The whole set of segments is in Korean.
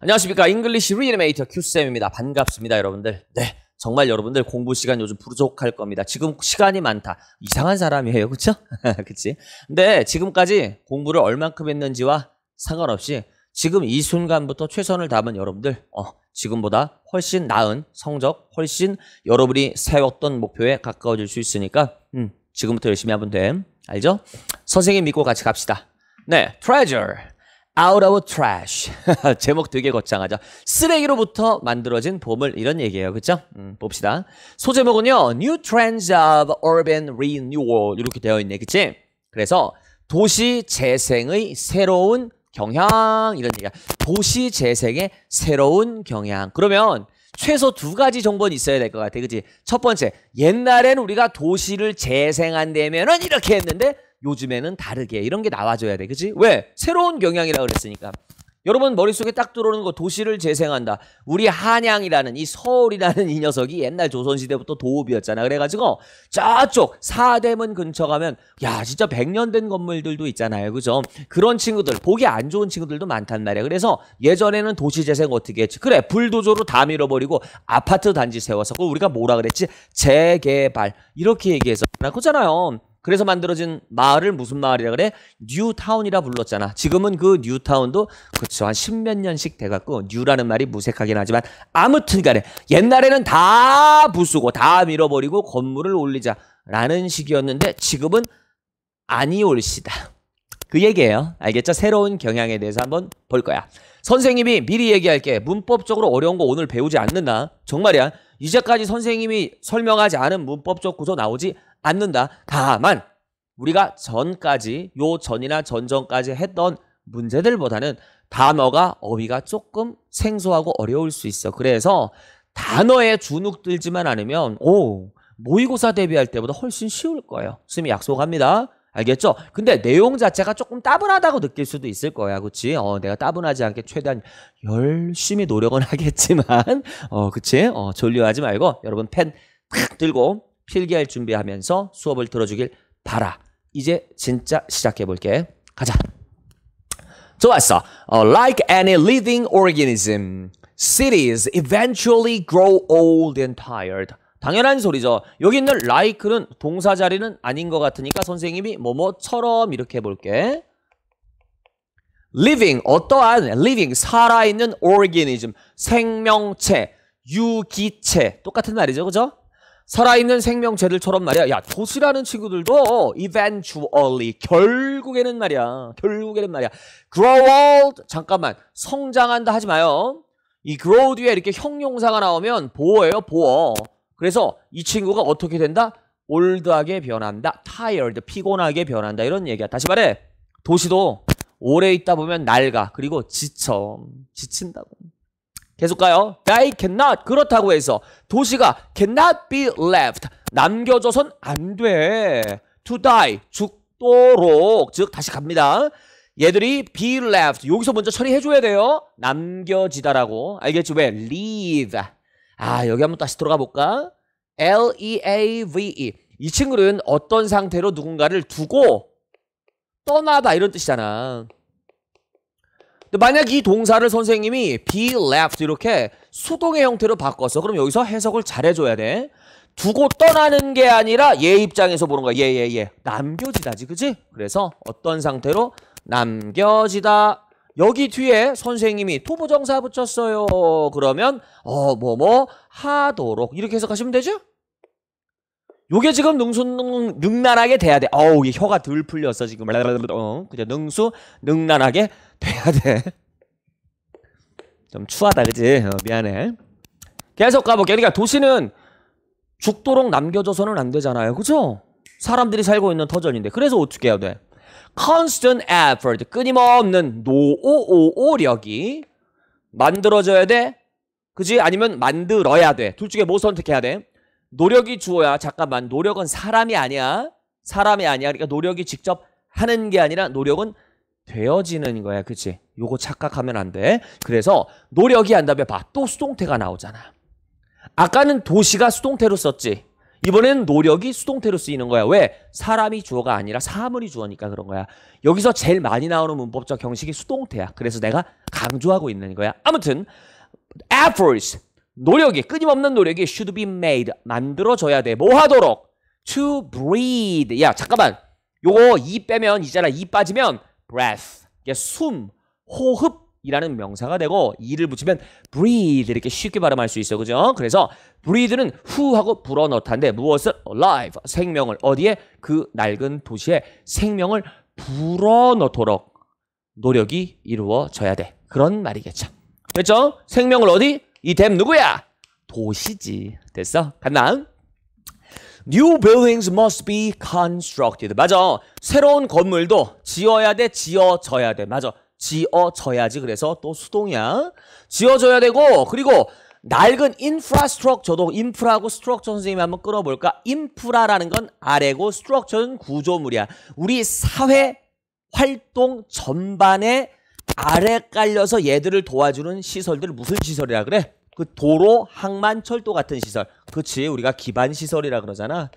안녕하십니까 잉글리시 리메이터 큐쌤입니다 반갑습니다 여러분들 네 정말 여러분들 공부 시간 요즘 부족할 겁니다 지금 시간이 많다 이상한 사람이에요 그쵸? 그치? 근데 지금까지 공부를 얼만큼 했는지와 상관없이 지금 이 순간부터 최선을 담은 여러분들 어, 지금보다 훨씬 나은 성적 훨씬 여러분이 세웠던 목표에 가까워질 수 있으니까 음, 지금부터 열심히 하면 됨 알죠? 선생님 믿고 같이 갑시다 네 t r e a out of trash. 제목 되게 거창하죠. 쓰레기로부터 만들어진 보물 이런 얘기예요. 그쵸 음, 봅시다. 소제목은요. New Trends of Urban Renewal 이렇게 되어 있네. 그치? 그래서 도시 재생의 새로운 경향 이런 얘기야. 도시 재생의 새로운 경향. 그러면 최소 두 가지 정보는 있어야 될 것 같아. 그치? 첫 번째, 옛날엔 우리가 도시를 재생한다면은 이렇게 했는데 요즘에는 다르게 이런 게 나와줘야 돼. 그지? 왜? 새로운 경향이라고 그랬으니까. 여러분 머릿속에 딱 들어오는 거 도시를 재생한다. 우리 한양이라는 이 서울이라는 이 녀석이 옛날 조선시대부터 도읍이었잖아. 그래가지고 저쪽 사대문 근처 가면 야 진짜 100년 된 건물들도 있잖아요. 그죠? 그런 친구들 보기 안 좋은 친구들도 많단 말이야. 그래서 예전에는 도시 재생 어떻게 했지? 그래 불도저로 다 밀어버리고 아파트 단지 세워서 그걸 우리가 뭐라 그랬지? 재개발 이렇게 얘기해서 그잖아요 그래서 만들어진 마을을 무슨 마을이라 그래? 뉴타운이라 불렀잖아. 지금은 그 뉴타운도 그쵸 한 십몇 년씩 돼갖고 뉴라는 말이 무색하긴 하지만 아무튼간에 옛날에는 다 부수고 다 밀어버리고 건물을 올리자라는 식이었는데 지금은 아니올시다. 그 얘기예요. 알겠죠? 새로운 경향에 대해서 한번 볼 거야. 선생님이 미리 얘기할게. 문법적으로 어려운 거 오늘 배우지 않는다. 정말이야. 이제까지 선생님이 설명하지 않은 문법적 구조 나오지 않는다. 다만 우리가 전까지 요 전이나 전전까지 했던 문제들보다는 단어가 어휘가 조금 생소하고 어려울 수 있어. 그래서 단어에 주눅들지만 않으면 오 모의고사 대비할 때보다 훨씬 쉬울 거예요. 선생님이 약속합니다. 알겠죠? 근데 내용 자체가 조금 따분하다고 느낄 수도 있을 거야. 그치? 어, 내가 따분하지 않게 최대한 열심히 노력은 하겠지만, 어, 그치? 어, 졸려하지 말고, 여러분 펜 탁 들고, 필기할 준비하면서 수업을 들어주길 바라. 이제 진짜 시작해 볼게. 가자. 좋았어. Uh, like any living organism, cities eventually grow old and tired. 당연한 소리죠. 여기 있는 like는 동사 자리는 아닌 것 같으니까 선생님이 뭐뭐처럼 이렇게 해볼게. living, 어떠한 living, 살아있는 organism, 생명체, 유기체. 똑같은 말이죠. 그죠? 살아있는 생명체들처럼 말이야. 야, 도시라는 친구들도 eventually 결국에는 말이야. 결국에는 말이야. grow old 잠깐만. 성장한다 하지 마요. 이 grow 뒤에 이렇게 형용사가 나오면 보어예요, 보어. 그래서 이 친구가 어떻게 된다? 올드하게 변한다. tired, 피곤하게 변한다. 이런 얘기야. 다시 말해. 도시도 오래 있다 보면 낡아. 그리고 지쳐. 지친다고. 계속 가요. They cannot 그렇다고 해서 도시가 cannot be left 남겨져선 안 돼. To die 죽도록 즉 다시 갑니다. 얘들이 be left 여기서 먼저 처리해줘야 돼요. 남겨지다라고 알겠지 왜 leave 아 여기 한번 다시 들어가 볼까? L E A V E 이 친구는 어떤 상태로 누군가를 두고 떠나다 이런 뜻이잖아. 근데 만약 이 동사를 선생님이 be left 이렇게 수동의 형태로 바꿨어. 그럼 여기서 해석을 잘해줘야 돼. 두고 떠나는 게 아니라 얘 입장에서 보는 거야. 얘, 얘, 얘. 남겨지다지, 그지? 그래서 어떤 상태로 남겨지다. 여기 뒤에 선생님이 토부정사 붙였어요. 그러면 어, 뭐, 뭐 하도록 이렇게 해석하시면 되죠? 요게 지금 능수 능란하게 돼야 돼. 어우, 이 혀가 덜 풀렸어 지금. 어, 그냥 능수 능란하게 돼야 돼. 좀 추하다, 그지? 어, 미안해. 계속 가볼게. 그러니까 도시는 죽도록 남겨져서는안 되잖아요. 그죠? 사람들이 살고 있는 터전인데. 그래서 어떻게 해야 돼? constant effort, 끊임없는 노오오오력이 만들어져야 돼? 그지? 아니면 만들어야 돼? 둘 중에 뭐 선택해야 돼? 노력이 주어야, 잠깐만, 노력은 사람이 아니야. 사람이 아니야. 그러니까 노력이 직접 하는 게 아니라 노력은 되어지는 거야. 그치? 요거 착각하면 안 돼. 그래서 노력이 한 다음에 봐. 또 수동태가 나오잖아. 아까는 도시가 수동태로 썼지. 이번엔 노력이 수동태로 쓰이는 거야. 왜? 사람이 주어가 아니라 사물이 주어니까 그런 거야. 여기서 제일 많이 나오는 문법적 형식이 수동태야. 그래서 내가 강조하고 있는 거야. 아무튼 efforts 노력이 끊임없는 노력이 should be made 만들어져야 돼. 뭐 하도록? to b r e e d 야, 잠깐만. 요거 이 빼면 이잖아. 이 빠지면 breath 이게 숨, 호흡이라는 명사가 되고 이를 붙이면 breathe 이렇게 쉽게 발음할 수 있어 그죠? 그래서 breathe는 후하고 불어넣다인데 무엇을 alive 생명을 어디에 그 낡은 도시에 생명을 불어넣도록 노력이 이루어져야 돼 그런 말이겠죠. 됐죠? 생명을 어디? 이 댐 누구야? 도시지. 됐어? 간다 New buildings must be constructed. 맞아. 새로운 건물도 지어야 돼, 지어져야 돼. 맞아. 지어져야지. 그래서 또 수동이야. 지어져야 되고, 그리고 낡은 인프라스트럭처도 인프라하고 스트럭처 선생님이 한번 끌어볼까? 인프라라는 건 아래고 스트럭처는 구조물이야. 우리 사회 활동 전반에 아래 깔려서 얘들을 도와주는 시설들 무슨 시설이라 그래? 그 도로, 항만, 철도 같은 시설. 그치, 우리가 기반시설이라 그러잖아.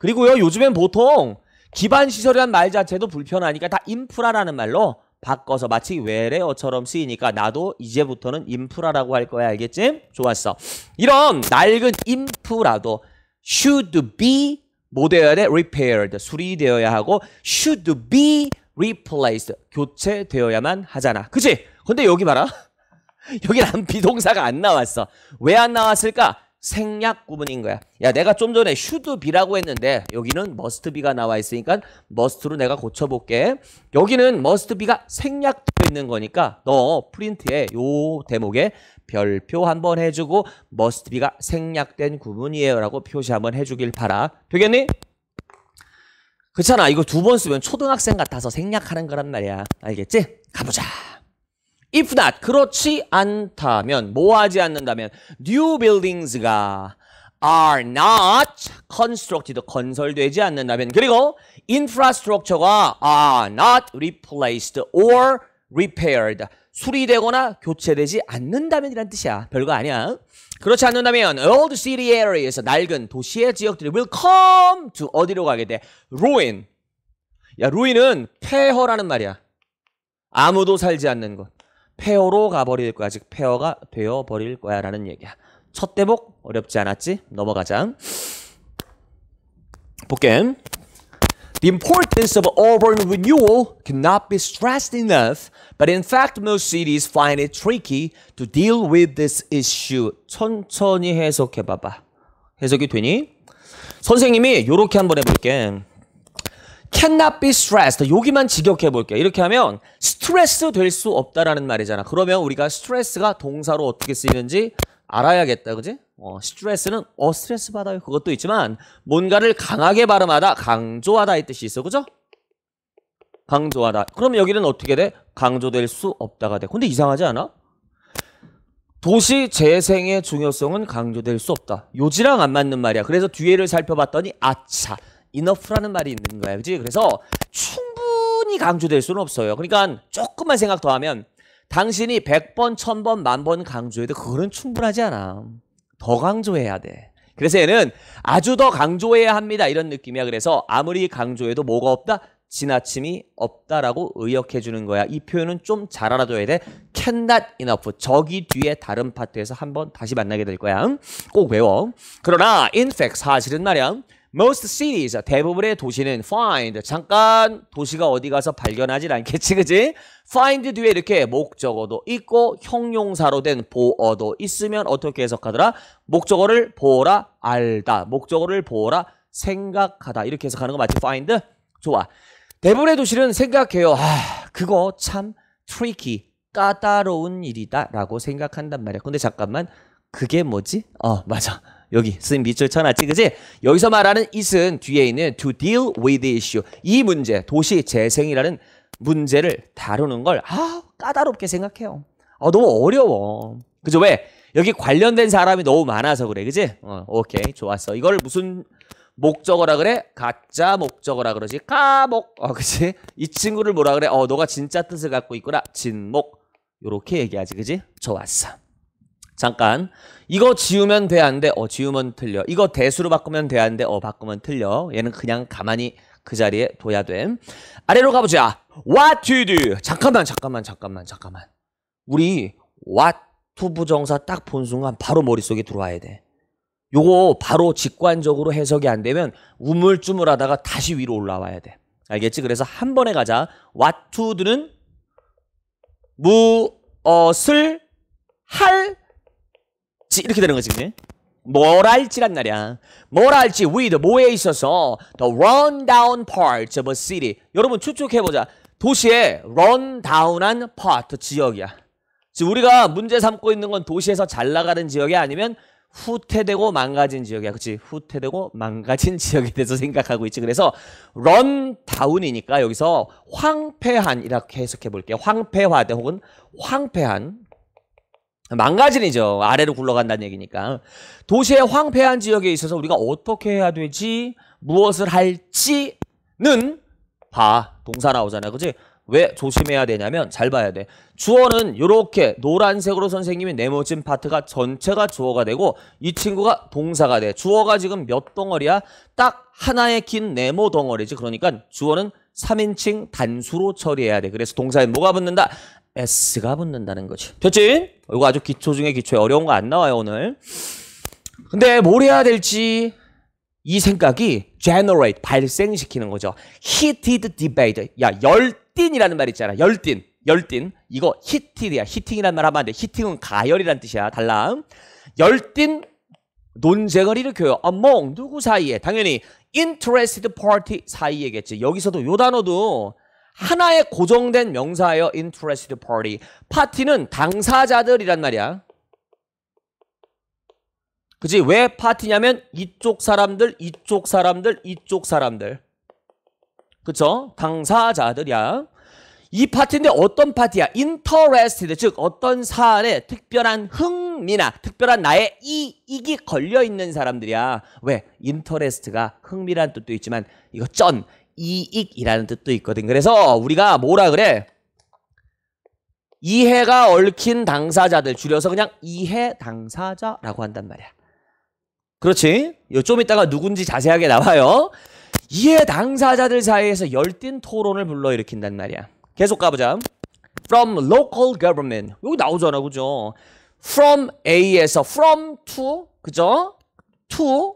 그리고요, 요즘엔 보통 기반시설이란 말 자체도 불편하니까 다 인프라라는 말로 바꿔서 마치 외래어처럼 쓰이니까 나도 이제부터는 인프라라고 할 거야. 알겠지? 좋았어. 이런 낡은 인프라도 should be 뭐 되어야 돼? repaired. 수리되어야 하고 should be replaced. 교체되어야만 하잖아. 그치? 근데 여기 봐라. 여기는 비동사가 안 나왔어. 왜 안 나왔을까? 생략 구분인 거야. 야, 내가 좀 전에 should be라고 했는데 여기는 must be가 나와 있으니까 must로 내가 고쳐볼게. 여기는 must be가 생략되어 있는 거니까 너 프린트에 요 대목에 별표 한번 해주고 must be가 생략된 구분이에요 라고 표시 한번 해주길 바라. 되겠니? 그렇잖아. 이거 두 번 쓰면 초등학생 같아서 생략하는 거란 말이야. 알겠지? 가보자. if not 그렇지 않다면 뭐하지 않는다면 new buildings가 are not constructed 건설되지 않는다면 그리고 infrastructure가 are not replaced or repaired 수리되거나 교체되지 않는다면 이란 뜻이야 별거 아니야 그렇지 않는다면 old city area에서 낡은 도시의 지역들이 will come to 어디로 가게 돼? ruin 야 ruin은 폐허라는 말이야 아무도 살지 않는 곳 페어로 가버릴 거야. 즉 페어가 되어버릴 거야 라는 얘기야. 첫 대복 어렵지 않았지? 넘어가자. 볼게. The importance of urban renewal cannot be stressed enough, but in fact, most cities find it tricky to deal with this issue. 천천히 해석해봐봐. 해석이 되니? 선생님이 이렇게 한번 해볼게. cannot be stressed. 여기만 직역해 볼게요. 이렇게 하면 스트레스 될 수 없다라는 말이잖아. 그러면 우리가 스트레스가 동사로 어떻게 쓰이는지 알아야겠다. 그지? 어, 스트레스는 어 스트레스 받아요. 그것도 있지만 뭔가를 강하게 발음하다, 강조하다 이 뜻이 있어. 그죠? 강조하다. 그럼 여기는 어떻게 돼? 강조될 수 없다가 돼. 근데 이상하지 않아? 도시 재생의 중요성은 강조될 수 없다. 요지랑 안 맞는 말이야. 그래서 뒤에를 살펴봤더니 아차. enough라는 말이 있는 거예 그지? 그래서 충분히 강조될 수는 없어요. 그러니까 조금만 생각 더 하면 당신이 100번, 1000번, 만 번 강조해도 그거는 충분하지 않아. 더 강조해야 돼. 그래서 얘는 아주 더 강조해야 합니다. 이런 느낌이야. 그래서 아무리 강조해도 뭐가 없다? 지나침이 없다라고 의역해 주는 거야. 이 표현은 좀 잘 알아둬야 돼. cannot enough. 저기 뒤에 다른 파트에서 한 번 다시 만나게 될 거야. 꼭 외워. 그러나 in fact 사실은 말이야. Most cities, 대부분의 도시는 find, 잠깐 도시가 어디 가서 발견하진 않겠지, 그지? find 뒤에 이렇게 목적어도 있고 형용사로 된 보어도 있으면 어떻게 해석하더라? 목적어를 보라, 알다, 목적어를 보라, 생각하다 이렇게 해석하는 거 맞지? find? 좋아. 대부분의 도시는 생각해요. 아, 그거 참 tricky, 까다로운 일이다 라고 생각한단 말이야. 근데 잠깐만, 그게 뭐지? 어, 맞아. 여기 쓰임 밑줄 쳐놨지 그지? 여기서 말하는 it은 뒤에 있는 to deal with the issue 이 문제 도시 재생이라는 문제를 다루는 걸 아, 까다롭게 생각해요. 아, 너무 어려워. 그죠? 왜? 여기 관련된 사람이 너무 많아서 그래. 그지? 어, 오케이. 좋았어. 이걸 무슨 목적어라 그래? 가짜 목적어라 그러지. 까목. 어, 그지? 이 친구를 뭐라 그래? 어, 너가 진짜 뜻을 갖고 있구나. 진목. 요렇게 얘기하지. 그지? 좋았어. 잠깐 이거 지우면 돼안 돼? 어 지우면 틀려. 이거 대수로 바꾸면 돼안 돼? 어 바꾸면 틀려. 얘는 그냥 가만히 그 자리에 둬야 됨. 아래로 가보자. What to do? 잠깐만 잠깐만 잠깐만 잠깐만. 우리 what t 부정사 딱 본 순간 바로 머릿속에 들어와야 돼. 요거 바로 직관적으로 해석이 안 되면 우물쭈물하다가 다시 위로 올라와야 돼. 알겠지? 그래서 한 번에 가자. what to do는 무엇을 할 없지 이렇게 되는 거지 그지? 뭘 할지란 말이야 뭘 할지 with 뭐에 있어서 the run down p a r t of a city 여러분 추측해보자 도시의 run down한 part 지역이야 지금 우리가 문제 삼고 있는 건 도시에서 잘 나가는 지역이 아니면 후퇴되고 망가진 지역이야 그치 후퇴되고 망가진 지역에 대해서 생각하고 있지 그래서 run down이니까 여기서 황폐한 이렇게 해석해 볼게요 황폐화된 혹은 황폐한 망가지이죠 아래로 굴러간다는 얘기니까. 도시의 황폐한 지역에 있어서 우리가 어떻게 해야 되지? 무엇을 할지는 봐. 동사 나오잖아요. 그지? 왜 조심해야 되냐면 잘 봐야 돼. 주어는 이렇게 노란색으로 선생님이 네모진 파트가 전체가 주어가 되고 이 친구가 동사가 돼. 주어가 지금 몇 덩어리야? 딱 하나의 긴 네모 덩어리지. 그러니까 주어는 3인칭 단수로 처리해야 돼. 그래서 동사에 뭐가 붙는다? s가 붙는다는 거죠. 됐지? 이거 아주 기초 중에 기초에 어려운 거 안 나와요 오늘. 근데 뭘 해야 될지 이 생각이 generate 발생시키는 거죠. heated debate. 야 열띤이라는 말 있잖아. 열띤, 열띤. 이거 h e a 야 히팅이란 말 하면 안 돼. 히팅은 가열이란 뜻이야. 달라. 열띤 논쟁을 일으켜요. among 누구 사이에? 당연히 interested party 사이에겠지. 여기서도 요 단어도 하나의 고정된 명사예요. interested party. 파티는 당사자들이란 말이야. 그지? 왜 파티냐면 이쪽 사람들, 이쪽 사람들, 이쪽 사람들. 그쵸? 당사자들이야. 이 파티인데 어떤 파티야? interested, 즉 어떤 사안에 특별한 흥미나 특별한 나의 이익이 걸려있는 사람들이야. 왜? interest가 흥미란 뜻도 있지만 이거 쩐, 이익이라는 뜻도 있거든. 그래서 우리가 뭐라 그래? 이해가 얽힌 당사자들 줄여서 그냥 이해 당사자라고 한단 말이야. 그렇지? 요좀 이따가 누군지 자세하게 나와요. 이해 당사자들 사이에서 열띤 토론을 불러일으킨단 말이야. 계속 가보자. From local government 여기 나오잖아, 그죠? From A에서 from to 그죠? To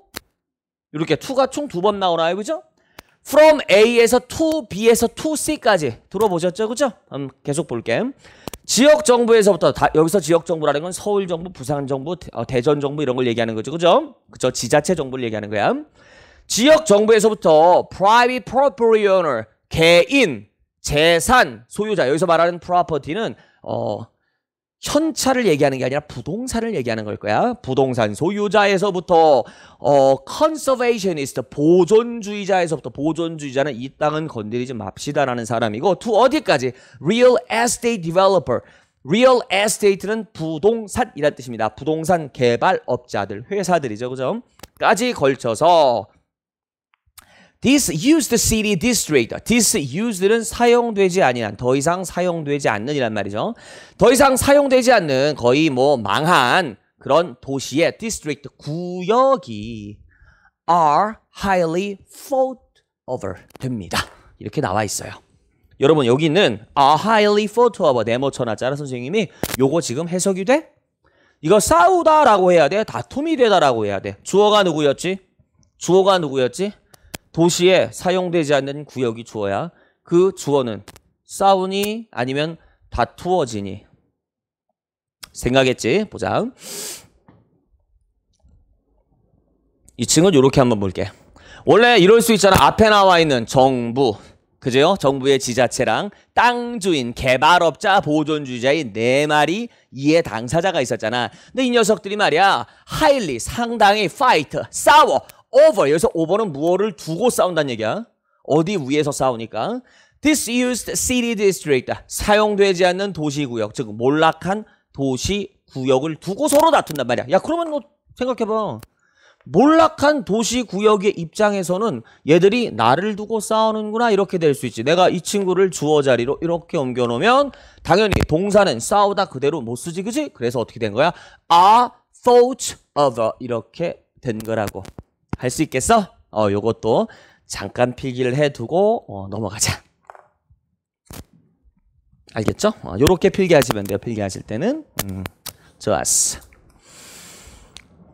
이렇게 to가 총 두 번 나오나요, 그죠? from A에서 to B에서 to C까지 들어보셨죠? 그죠? 음, 계속 볼게. 지역 정부에서부터 다, 여기서 지역 정부라는 건 서울 정부, 부산 정부, 어, 대전 정부 이런 걸 얘기하는 거죠. 그죠? 그죠? 지자체 정부를 얘기하는 거야. 지역 정부에서부터 private property owner 개인 재산 소유자 여기서 말하는 property는 어 현찰을 얘기하는 게 아니라 부동산을 얘기하는 걸 거야. 부동산 소유자에서부터 어 컨서베이셔니스트 보존주의자에서부터 보존주의자는 이 땅은 건드리지 맙시다라는 사람이고 투 어디까지 real estate developer real estate는 부동산이란 뜻입니다. 부동산 개발업자들 회사들이죠. 그죠? 까지 걸쳐서 disused city district. disused는 사용되지 아니한, 더 이상 사용되지 않는이란 말이죠. 더 이상 사용되지 않는 거의 뭐 망한 그런 도시의 district 구역이 are highly fought over 됩니다. 이렇게 나와 있어요. 여러분 여기 는 are highly fought over 네모천하자라 선생님이 요거 지금 해석이 돼? 이거 싸우다라고 해야 돼? 다툼이 되다라고 해야 돼. 주어가 누구였지? 주어가 누구였지? 도시에 사용되지 않는 구역이 주어야 그 주어는 싸우니 아니면 다투어지니 생각했지? 보자. 2 층은 이렇게 한번 볼게. 원래 이럴 수 있잖아. 앞에 나와 있는 정부. 그죠? 정부의 지자체랑 땅주인, 개발업자, 보존주의자인 네 마리 이해 당사자가 있었잖아. 근데 이 녀석들이 말이야. 하일리, 상당히 파이트, 싸워, over. 여기서 over는 무엇을 두고 싸운다는 얘기야. 어디 위에서 싸우니까. disused city district. 사용되지 않는 도시구역. 즉, 몰락한 도시구역을 두고 서로 다툰단 말이야. 야, 그러면 뭐, 생각해봐. 몰락한 도시 구역의 입장에서는 얘들이 나를 두고 싸우는구나 이렇게 될 수 있지 내가 이 친구를 주어 자리로 이렇게 옮겨 놓으면 당연히 동사는 싸우다 그대로 못 쓰지 그지 그래서 어떻게 된 거야 are fought over 이렇게 된 거라고 할수 있겠어? 어, 요것도 잠깐 필기를 해두고 어, 넘어가자. 알겠죠? 어, 요렇게 필기하시면 돼요. 필기하실 때는. 음, 좋았어.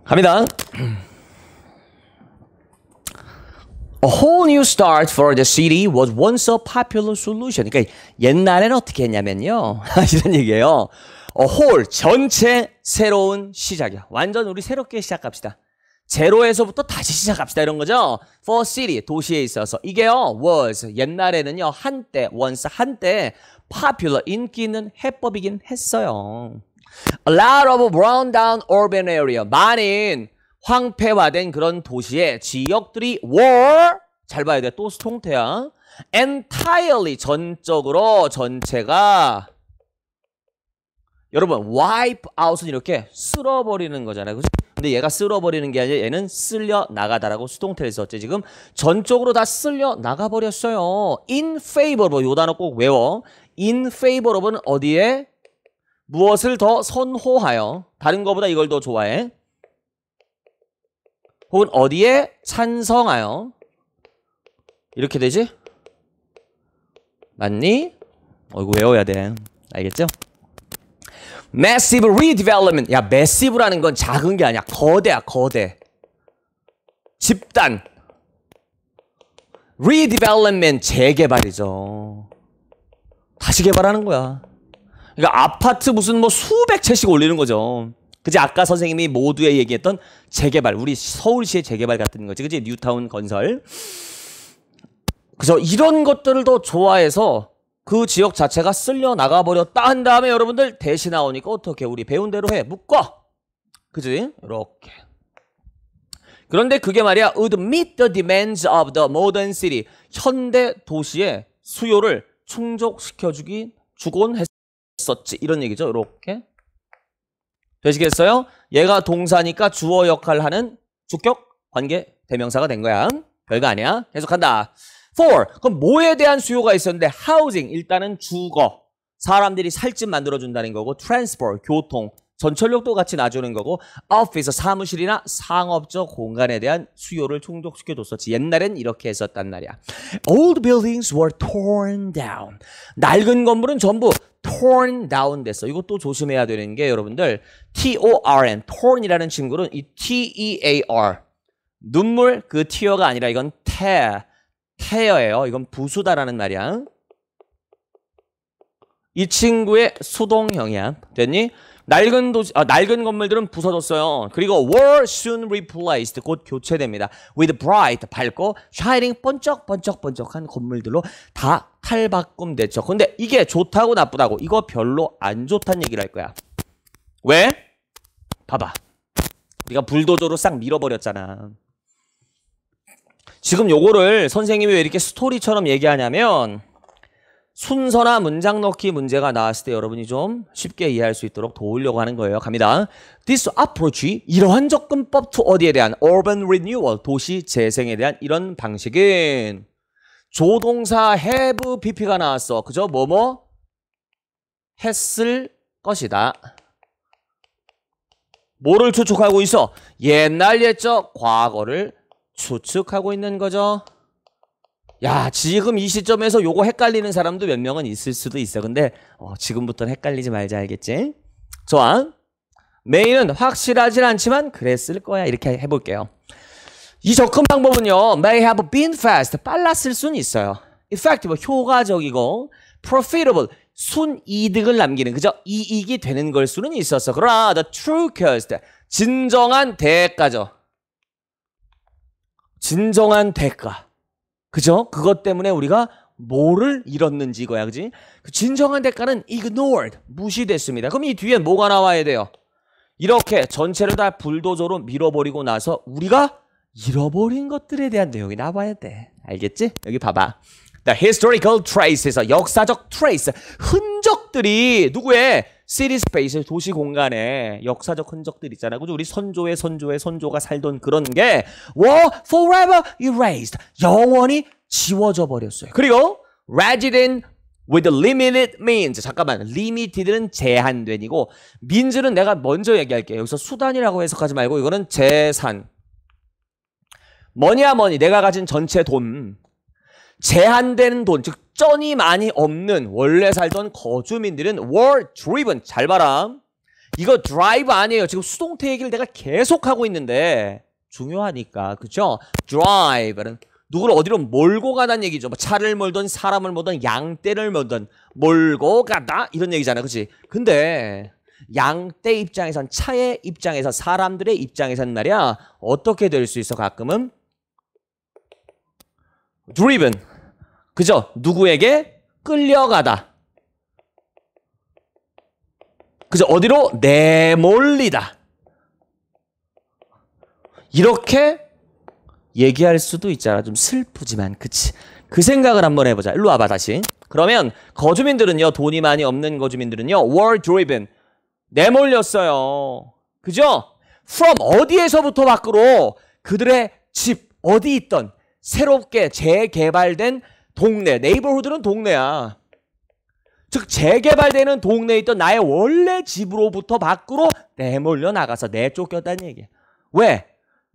갑니다. A whole new start for the city was once a popular solution. 그러니까 옛날에는 어떻게 했냐면요. 이런 얘기예요. A whole 전체 새로운 시작이야. 완전 우리 새롭게 시작합시다. 제로에서부터 다시 시작합시다 이런 거죠. For city 도시에 있어서 이게요 was 옛날에는요 한때 once 한때 popular 인기 있는 해법이긴 했어요. A lot of brown down urban area 많은 황폐화된 그런 도시의 지역들이 were 잘 봐야 돼. 또 수통태야. entirely 전적으로 전체가 여러분 wipe out은 이렇게 쓸어버리는 거잖아요. 그죠? 근데 얘가 쓸어버리는 게 아니라 얘는 쓸려 나가다라고 수동태를 썼지. 지금 전적으로 다 쓸려 나가버렸어요. in favor of 요 단어 꼭 외워. in favor of는 어디에 무엇을 더 선호하여 다른 것보다 이걸 더 좋아해. 혹은 어디에 찬성하여 이렇게 되지? 맞니? 어 이거 외워야 돼. 알겠죠? massive redevelopment. 야, massive라는 건 작은 게 아니야. 거대야, 거대. 집단. redevelopment 재개발이죠. 다시 개발하는 거야. 그러니까 아파트 무슨 뭐 수백 채씩 올리는 거죠. 그지 아까 선생님이 모두에 얘기했던 재개발 우리 서울시의 재개발 같은 거지 그지 뉴타운 건설 그래서 이런 것들을 더 좋아해서 그 지역 자체가 쓸려 나가 버렸다 한 다음에 여러분들 대시 나오니까 어떻게 우리 배운 대로 해 묶어 그지 이렇게 그런데 그게 말이야 would meet the demands of the modern city 현대 도시의 수요를 충족시켜주기 주곤 했었지 이런 얘기죠 이렇게 되시겠어요? 얘가 동사니까 주어 역할을 하는 주격 관계 대명사가 된 거야 별거 아니야 계속한다 for. 그럼 뭐에 대한 수요가 있었는데 housing 일단은 주거. 사람들이 살집 만들어 준다는 거고 transport 교통 전철역도 같이 놔주는 거고 office 사무실이나 상업적 공간에 대한 수요를 충족시켜 줬었지 옛날엔 이렇게 했었단 말이야 old buildings were torn down 낡은 건물은 전부 torn down 됐어 이것도 조심해야 되는 게 여러분들 t-o-r-n torn이라는 친구는 이 t-e-a-r 눈물 그 tear가 아니라 이건 tear 페어예요. 이건 부수다라는 말이야. 이 친구의 수동 형이야. 됐니? 낡은 도시, 아, 낡은 건물들은 부서졌어요. 그리고 were soon replaced 곧 교체됩니다. with bright 밝고 shining 번쩍번쩍번쩍한 건물들로 다 탈바꿈 됐죠. 근데 이게 좋다고 나쁘다고 이거 별로 안 좋다는 얘기를 할 거야. 왜? 봐봐. 우리가 불도저로 싹 밀어버렸잖아. 지금 요거를 선생님이 왜 이렇게 스토리처럼 얘기하냐면 순서나 문장 넣기 문제가 나왔을 때 여러분이 좀 쉽게 이해할 수 있도록 도우려고 하는 거예요. 갑니다. This approach, 이러한 접근법 to 어디에 대한 urban renewal, 도시 재생에 대한 이런 방식은 조동사 have bp가 나왔어. 그죠? 뭐뭐 했을 것이다. 뭐를 추측하고 있어? 옛날 예적 과거를 추측하고 있는 거죠. 야 지금 이 시점에서 요거 헷갈리는 사람도 몇 명은 있을 수도 있어. 근데 어, 지금부터는 헷갈리지 말자 알겠지? 좋아. 메인은 확실하진 않지만 그랬을 거야 이렇게 해볼게요. 이 접근 방법은요. May have been fast. 빨랐을 수는 있어요. effective, 뭐 효과적이고 profitable, 순이득을 남기는 그저 이익이 되는 걸 수는 있었어. 그러나 the true cost, 진정한 대가죠. 진정한 대가. 그죠? 그것 때문에 우리가 뭐를 잃었는지 이거야. 그지? 그 진정한 대가는 ignored. 무시됐습니다. 그럼 이 뒤에 뭐가 나와야 돼요? 이렇게 전체를 다 불도저로 밀어버리고 나서 우리가 잃어버린 것들에 대한 내용이 나와야 돼. 알겠지? 여기 봐봐. The historical trace에서 역사적 trace, 흔 흔적들이 누구의 시리 스페이스 도시 공간에 역사적 흔적들 있잖아요. 그죠? 우리 선조의 선조의 선조가 살던 그런 게 were forever erased. 영원히 지워져 버렸어요. 그리고 resident with limited means. 잠깐만. limited는 제한된이고 means는 내가 먼저 얘기할게요. 여기서 수단이라고 해석하지 말고 이거는 재산. 뭐냐 뭐니 내가 가진 전체 돈 제한되는 돈, 즉 쩐이 많이 없는 원래 살던 거주민들은 were driven 잘 봐라. 이거 drive 아니에요. 지금 수동태 얘기를 내가 계속 하고 있는데 중요하니까 그쵸 drive는 누구를 어디로 몰고 가다는 얘기죠. 뭐 차를 몰던 사람을 몰던 양떼를 몰던 몰고 가다 이런 얘기잖아, 그치 근데 양떼 입장에선 차의 입장에서 사람들의 입장에선 말이야 어떻게 될 수 있어 가끔은 driven. 그죠? 누구에게 끌려가다. 그죠? 어디로 내몰리다. 이렇게 얘기할 수도 있잖아. 좀 슬프지만 그치. 그 생각을 한번 해보자. 일로 와봐 다시. 그러면 거주민들은요. 돈이 많이 없는 거주민들은요. were driven. 내몰렸어요. 그죠? from 어디에서부터 밖으로 그들의 집 어디 있던 새롭게 재개발된 동네, 네이버후드는 동네야. 즉 재개발되는 동네에 있던 나의 원래 집으로부터 밖으로 내몰려 나가서 내쫓겼다는 얘기야. 왜?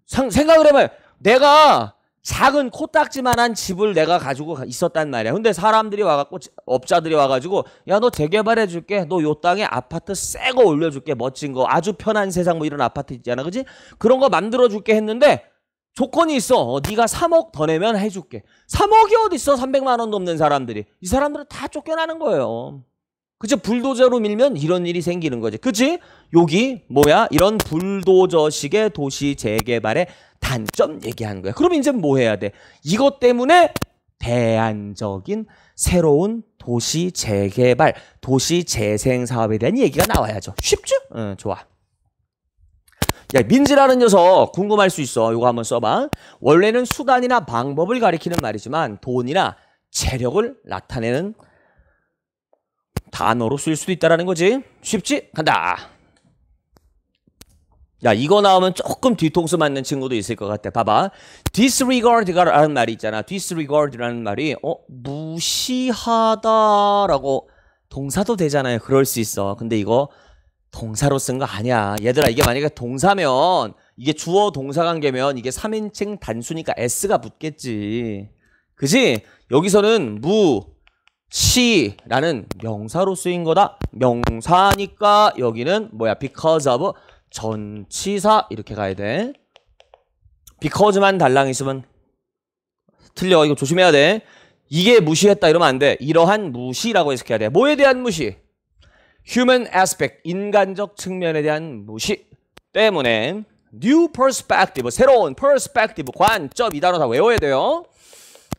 상, 생각을 해봐요. 내가 작은 코딱지만한 집을 내가 가지고 있었단 말이야. 근데 사람들이 와갖고 업자들이 와가지고 야 너 재개발해줄게. 너 요 땅에 아파트 새 거 올려줄게. 멋진 거 아주 편한 세상 뭐 이런 아파트 있잖아, 그지? 그런 거 만들어줄게 했는데 조건이 있어. 어, 네가 3억 더 내면 해줄게. 3억이 어딨어? 300만 원도없는 사람들이. 이 사람들은 다 쫓겨나는 거예요. 그치? 불도저로 밀면 이런 일이 생기는 거지. 그치? 여기 뭐야? 이런 불도저식의 도시 재개발의 단점 얘기하는 거야. 그럼 이제 뭐 해야 돼? 이것 때문에 대안적인 새로운 도시 재개발, 도시 재생 사업에 대한 얘기가 나와야죠. 쉽죠? 응, 좋아. 야, 민지라는 녀석 궁금할 수 있어. 이거 한번 써봐. 원래는 수단이나 방법을 가리키는 말이지만 돈이나 재력을 나타내는 단어로 쓸 수도 있다라는 거지. 쉽지? 간다. 야, 이거 나오면 조금 뒤통수 맞는 친구도 있을 것 같아. 봐봐. disregard라는 말이 있잖아. disregard라는 말이 어, 무시하다라고 동사도 되잖아요. 그럴 수 있어. 근데 이거 동사로 쓴 거 아니야. 얘들아 이게 만약에 동사면 이게 주어 동사 관계면 이게 3인칭 단수니까 s가 붙겠지. 그지? 여기서는 무, 시라는 명사로 쓰인 거다. 명사니까 여기는 뭐야? because of 전치사 이렇게 가야 돼. because만 달랑 있으면 틀려. 이거 조심해야 돼. 이게 무시했다 이러면 안 돼. 이러한 무시라고 해석해야 돼. 뭐에 대한 무시? human aspect, 인간적 측면에 대한 무시 때문에 new perspective, 새로운 perspective, 관점 이 단어 다 외워야 돼요.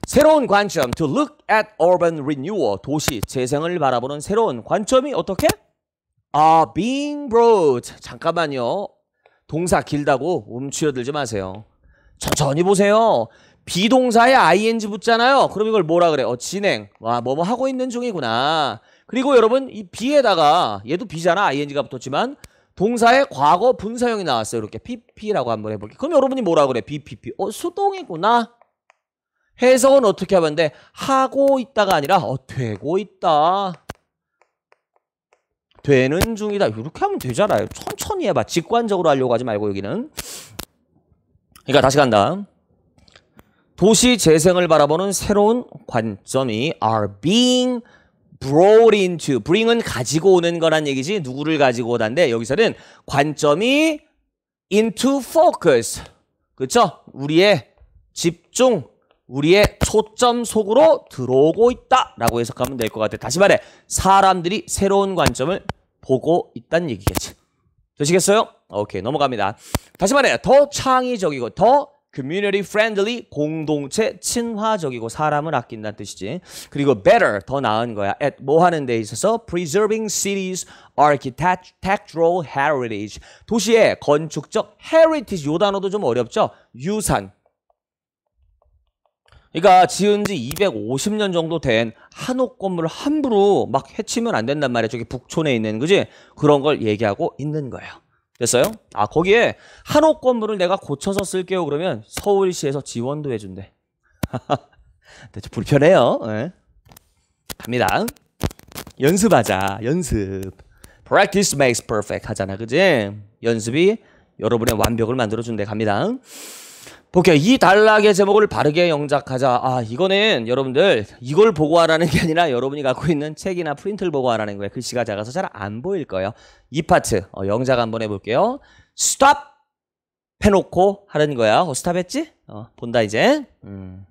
새로운 관점, to look at urban renewal, 도시 재생을 바라보는 새로운 관점이 어떻게? 아, being brought. 잠깐만요. 동사 길다고 움츠려들지 마세요. 천천히 보세요. 비동사에 ing 붙잖아요. 그럼 이걸 뭐라 그래? 어, 진행. 와, 뭐뭐 하고 있는 중이구나. 그리고 여러분 이 B에다가 얘도 B잖아 ing가 붙었지만 동사의 과거 분사형이 나왔어요. 이렇게 pp라고 한번 해볼게요. 그럼 여러분이 뭐라 그래? bpp. 어 수동이구나. 해석은 어떻게 하면 돼? 하고 있다가 아니라 어 되고 있다. 되는 중이다. 이렇게 하면 되잖아요. 천천히 해봐. 직관적으로 하려고 하지 말고 여기는. 그러니까 다시 간다. 도시 재생을 바라보는 새로운 관점이 are being brought into bring은 가지고 오는 거란 얘기지 누구를 가지고 오다인데 여기서는 관점이 into focus 그쵸 우리의 집중 우리의 초점 속으로 들어오고 있다라고 해석하면 될 것 같아. 다시 말해 사람들이 새로운 관점을 보고 있다는 얘기겠지. 되시겠어요? 오케이 넘어갑니다. 다시 말해 더 창의적이고 더 community friendly 공동체 친화적이고 사람을 아낀다는 뜻이지. 그리고 better 더 나은 거야. at 뭐 하는 데 있어서 preserving cities architectural heritage 도시의 건축적 heritage 요 단어도 좀 어렵죠. 유산 그러니까 지은 지 250년 정도 된 한옥 건물을 함부로 막 해치면 안 된단 말이야. 저기 북촌에 있는 거지 그런 걸 얘기하고 있는 거예요. 됐어요? 아 거기에 한옥 건물을 내가 고쳐서 쓸게요 그러면 서울시에서 지원도 해준대 대체 불편해요 네. 갑니다 연습하자 연습 practice makes perfect 하잖아 그지? 연습이 여러분의 완벽을 만들어준대 갑니다 오케요이 단락의 제목을 바르게 영작하자 아 이거는 여러분들 이걸 보고 하라는 게 아니라 여러분이 갖고 있는 책이나 프린트를 보고 하라는 거예요 글씨가 작아서 잘 안 보일 거예요 이 파트 어, 영작 한번 해볼게요 스탑 해놓고 하는 거야 어, 스탑했지? 어, 본다 이제 음.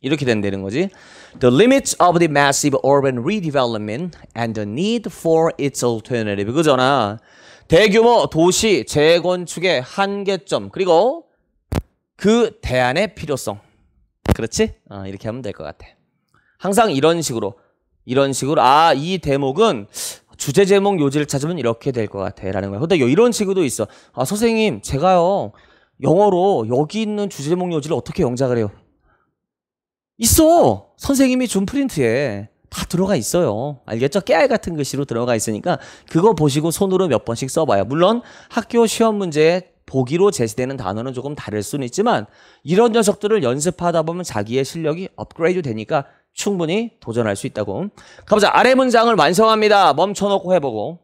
이렇게 된다는 거지 The limits of the massive urban redevelopment and the need for its alternative 그잖아 대규모 도시 재건축의 한계점 그리고 그 대안의 필요성 그렇지? 어, 이렇게 하면 될 것 같아 항상 이런 식으로 이런 식으로 아 이 대목은 주제 제목 요지를 찾으면 이렇게 될 것 같아 라는 거야 근데 이런 식으로도 있어 아 선생님 제가요 영어로 여기 있는 주제 제목 요지를 어떻게 영작을 해요 있어 선생님이 준 프린트에 다 들어가 있어요. 알겠죠? 깨알 같은 글씨로 들어가 있으니까 그거 보시고 손으로 몇 번씩 써봐요. 물론 학교 시험 문제 보기로 제시되는 단어는 조금 다를 수는 있지만 이런 녀석들을 연습하다 보면 자기의 실력이 업그레이드 되니까 충분히 도전할 수 있다고. 가보자. 아래 문장을 완성합니다. 멈춰놓고 해보고.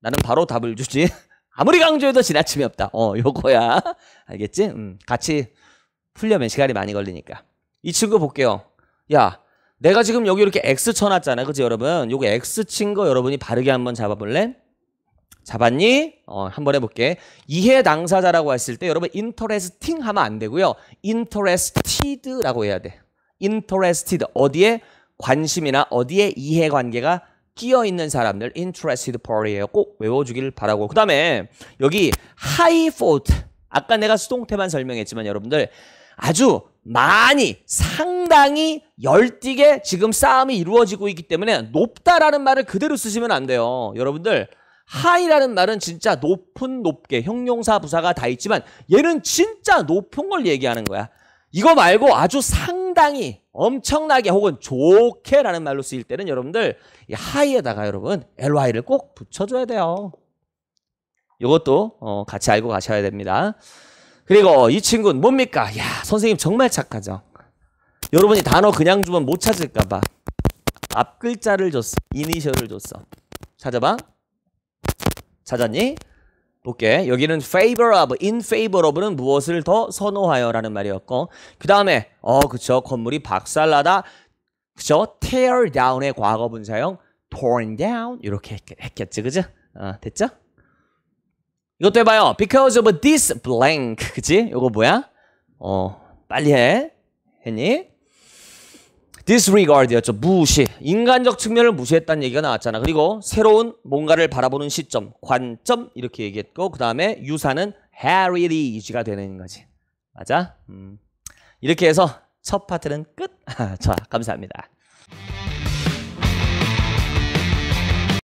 나는 바로 답을 주지. 아무리 강조해도 지나침이 없다. 어, 요거야. 알겠지? 음, 같이 풀려면 시간이 많이 걸리니까. 이 친구 볼게요. 야, 내가 지금 여기 이렇게 X 쳐놨잖아. 그치 여러분? 요거 X 친 거 여러분이 바르게 한번 잡아볼래? 잡았니? 어, 한번 해볼게. 이해 당사자라고 했을 때 여러분 interesting 하면 안 되고요. interested라고 해야 돼. interested. 어디에 관심이나 어디에 이해관계가 끼어 있는 사람들 interested party예요. 꼭 외워주길 바라고. 그 다음에 여기 high fault. 아까 내가 수동태만 설명했지만 여러분들 아주 많이 상당히 열띠게 지금 싸움이 이루어지고 있기 때문에 높다라는 말을 그대로 쓰시면 안 돼요. 여러분들 하이라는 말은 진짜 높은 높게 형용사 부사가 다 있지만 얘는 진짜 높은 걸 얘기하는 거야. 이거 말고 아주 상당히 엄청나게 혹은 좋게라는 말로 쓰일 때는 여러분들 이 하이에다가 여러분 ly를 꼭 붙여줘야 돼요. 이것도 어, 같이 알고 가셔야 됩니다. 그리고 이 친구는 뭡니까? 야, 선생님 정말 착하죠. 여러분이 단어 그냥 주면 못 찾을까 봐. 앞 글자를 줬어. 이니셜을 줬어. 찾아봐. 찾았니? 볼게. 여기는 favor of, in favor of는 무엇을 더 선호하여라는 말이었고 그 다음에 어 그쵸 건물이 박살나다 그쵸 tear down의 과거 분사형 torn down 이렇게 했겠, 지 그죠? 어, 됐죠? 이것도 해봐요. Because of this blank. 그치? 이거 뭐야? 어, 빨리 해. 했니? disregard였죠. 무시. 인간적 측면을 무시했다는 얘기가 나왔잖아. 그리고 새로운 뭔가를 바라보는 시점, 관점 이렇게 얘기했고 그 다음에 유사는 heritage 유지가 되는 거지. 맞아? 음. 이렇게 해서 첫 파트는 끝. 자, 감사합니다.